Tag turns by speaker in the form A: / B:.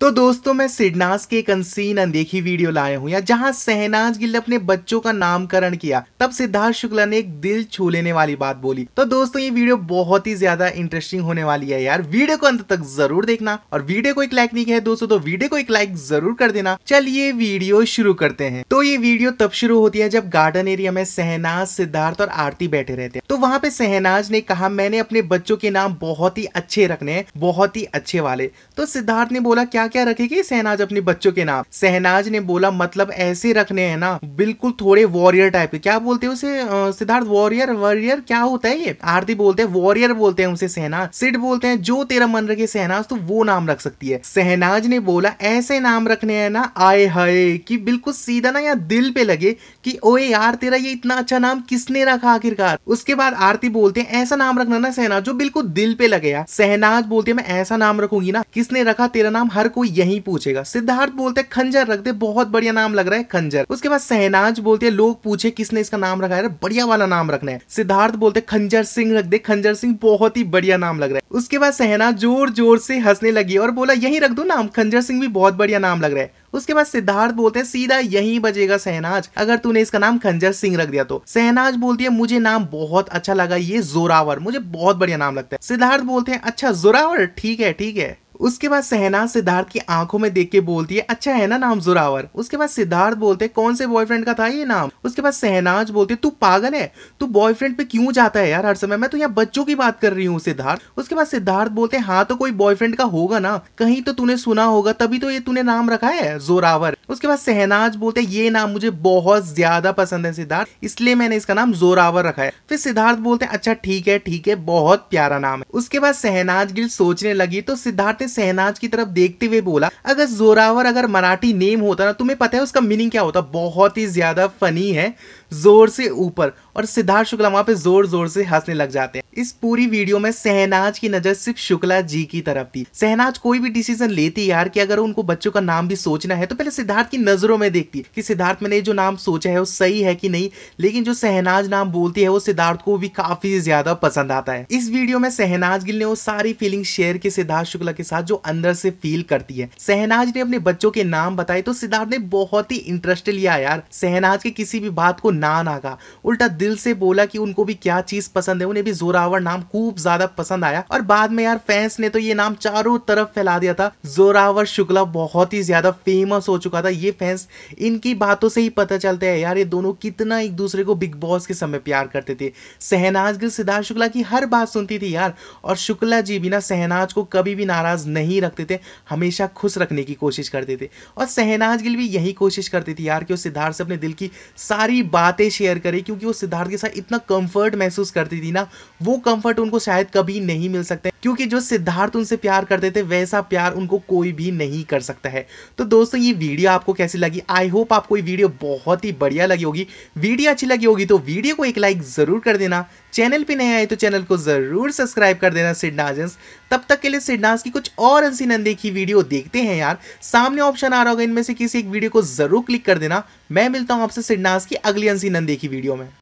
A: तो दोस्तों मैं सिडनास के एक अनसीन अनदेखी वीडियो लाया हूँ या जहाँ सहनाज गिल ने अपने बच्चों का नामकरण किया तब सिद्धार्थ शुक्ला ने एक दिल छू लेने वाली बात बोली तो दोस्तों ये वीडियो बहुत ही ज्यादा इंटरेस्टिंग होने वाली है यार वीडियो को अंत तक जरूर देखना और वीडियो को एक लाइक नहीं किया है दोस्तों तो वीडियो को एक लाइक जरूर कर देना चलिए वीडियो शुरू करते हैं तो ये वीडियो तब शुरू होती है जब गार्डन एरिया में सहनाज सिद्धार्थ और आरती बैठे रहते हैं तो वहाँ पे सहनाज ने कहा मैंने अपने बच्चों के नाम बहुत ही अच्छे रखने हैं बहुत ही अच्छे वाले तो सिद्धार्थ ने बोला क्या क्या रखेगी सहनाज अपने बच्चों के नाम सहनाज ने बोला मतलब ऐसे रखने हैं ना बिल्कुल थोड़े वॉरियर टाइप के क्या बोलते हैं उसे सिद्धार्थ वॉरियर वॉरियर क्या होता है ये आरती बोलते हैं वॉरियर बोलते हैं उसे सहनाज सिड बोलते हैं जो तेरा मन रखे सहनाज तो वो नाम रख सकती है सहनाज ने बोला ऐसे नाम रखने हैं ना आए हाय कि बिल्कुल सीधा ना यहाँ दिल पे लगे कि ओए यार तेरा ये इतना अच्छा नाम किसने रखा आखिरकार उसके बाद आरती बोलते हैं ऐसा नाम रखना ना सहनाज जो बिल्कुल दिल पे लगे यार सहनाज बोलते हैं मैं ऐसा नाम रखूंगी ना किसने रखा तेरा नाम हर कोई आपको यही पूछेगा सिद्धार्थ बोलते खंजर रख दे बहुत बढ़िया नाम लग रहा है खंजर उसके बाद सहनाज बोलते हैं लोग पूछे किसने इसका नाम रखा है बढ़िया वाला नाम रखना है सिद्धार्थ बोलते खंजर सिंह रख दे खंजर सिंह बहुत ही बढ़िया नाम लग रहा है उसके बाद सहनाज जोर जोर से हंसने लगी और बोला यही रख दो नाम खंजर सिंह भी बहुत बढ़िया नाम लग रहा है उसके बाद सिद्धार्थ बोलते हैं सीधा यही बजेगा सहनाज अगर तूने इसका नाम खंजर सिंह रख दिया तो सहनाज बोलती है मुझे नाम बहुत अच्छा लगा ये जोरावर मुझे बहुत बढ़िया नाम लगता है सिद्धार्थ बोलते हैं अच्छा जोरावर ठीक है ठीक है उसके बाद सहना सिद्धार्थ की आंखों में देख के बोलती है अच्छा है ना नाम जोरावर उसके बाद सिद्धार्थ बोलते हैं कौन से बॉयफ्रेंड का था ये नाम उसके बाद सहनाज बोलते तू पागल है तू बॉयफ्रेंड पे क्यों जाता है यार हर समय मैं तो यहाँ बच्चों की बात कर रही हूँ सिद्धार्थ उसके बाद सिद्धार्थ बोलते हैं हाँ तो कोई बॉयफ्रेंड का होगा ना कहीं तो तूने सुना होगा तभी तो ये तूने नाम रखा है जोरावर उसके बाद सहनाज बोलते ये नाम मुझे बहुत ज्यादा पसंद है सिद्धार्थ इसलिए मैंने इसका नाम जोरावर रखा है फिर सिद्धार्थ बोलते हैं अच्छा ठीक है ठीक है बहुत प्यारा नाम है उसके बाद सहनाज गिल सोचने लगी तो सिद्धार्थ ने सहनाज की तरफ देखते हुए बोला अगर जोरावर अगर मराठी नेम होता ना तुम्हें पता है उसका मीनिंग क्या होता बहुत ही ज्यादा फनी है जोर से ऊपर और सिद्धार्थ शुक्ला वहां पे जोर जोर से हंसने लग जाते हैं इस पूरी वीडियो में सहनाज की नजर सिर्फ शुक्ला जी की तरफ थी सहनाज कोई भी डिसीजन लेती यार कि अगर उनको बच्चों का नाम भी सोचना है तो पहले सिद्धार्थ की नजरों में देखती कि सिद्धार्थ मैंने जो नाम सोचा है वो सही है कि नहीं लेकिन जो सहनाज नाम बोलती है वो सिद्धार्थ को भी काफी ज्यादा पसंद आता है इस वीडियो में सहनाज गिल ने वो सारी फीलिंग शेयर की सिद्धार्थ शुक्ला के साथ बात जो अंदर से फील करती है सहनाज ने अपने बच्चों के नाम बताए तो सिद्धार्थ ने बहुत ही इंटरेस्ट लिया यार सहनाज के किसी भी बात को ना नागा उल्टा दिल से बोला कि उनको भी क्या चीज पसंद है उन्हें भी जोरावर नाम खूब ज्यादा पसंद आया और बाद में यार फैंस ने तो ये नाम चारों तरफ फैला दिया था जोरावर शुक्ला बहुत ही ज्यादा फेमस हो चुका था ये फैंस इनकी बातों से ही पता चलता है यार ये दोनों कितना एक दूसरे को बिग बॉस के समय प्यार करते थे सहनाज गिल सिद्धार्थ शुक्ला की हर बात सुनती थी यार और शुक्ला जी भी ना सहनाज को कभी भी नाराज नहीं रखते थे हमेशा खुश रखने की कोशिश करते थे और सहनाज गिल भी यही कोशिश करती थी यार कि वो सिद्धार्थ से अपने दिल की सारी बातें शेयर करे क्योंकि वो सिद्धार्थ के साथ इतना कंफर्ट महसूस करती थी ना वो कंफर्ट उनको शायद कभी नहीं मिल सकते क्योंकि जो सिद्धार्थ उनसे प्यार करते थे वैसा प्यार उनको कोई भी नहीं कर सकता है तो दोस्तों ये वीडियो आपको कैसी लगी आई होप आपको ये वीडियो बहुत ही बढ़िया लगी होगी वीडियो अच्छी लगी होगी तो वीडियो को एक लाइक ज़रूर कर देना चैनल पे नए आए तो चैनल को ज़रूर सब्सक्राइब कर देना सिडनाजेंस तब तक के लिए सिडनाज की कुछ और अनसीन नंदेखी वीडियो देखते हैं यार सामने ऑप्शन आ रहा होगा इनमें से किसी एक वीडियो को ज़रूर क्लिक कर देना मैं मिलता हूँ आपसे सिडनाज की अगली अनसीन नंदेखी वीडियो में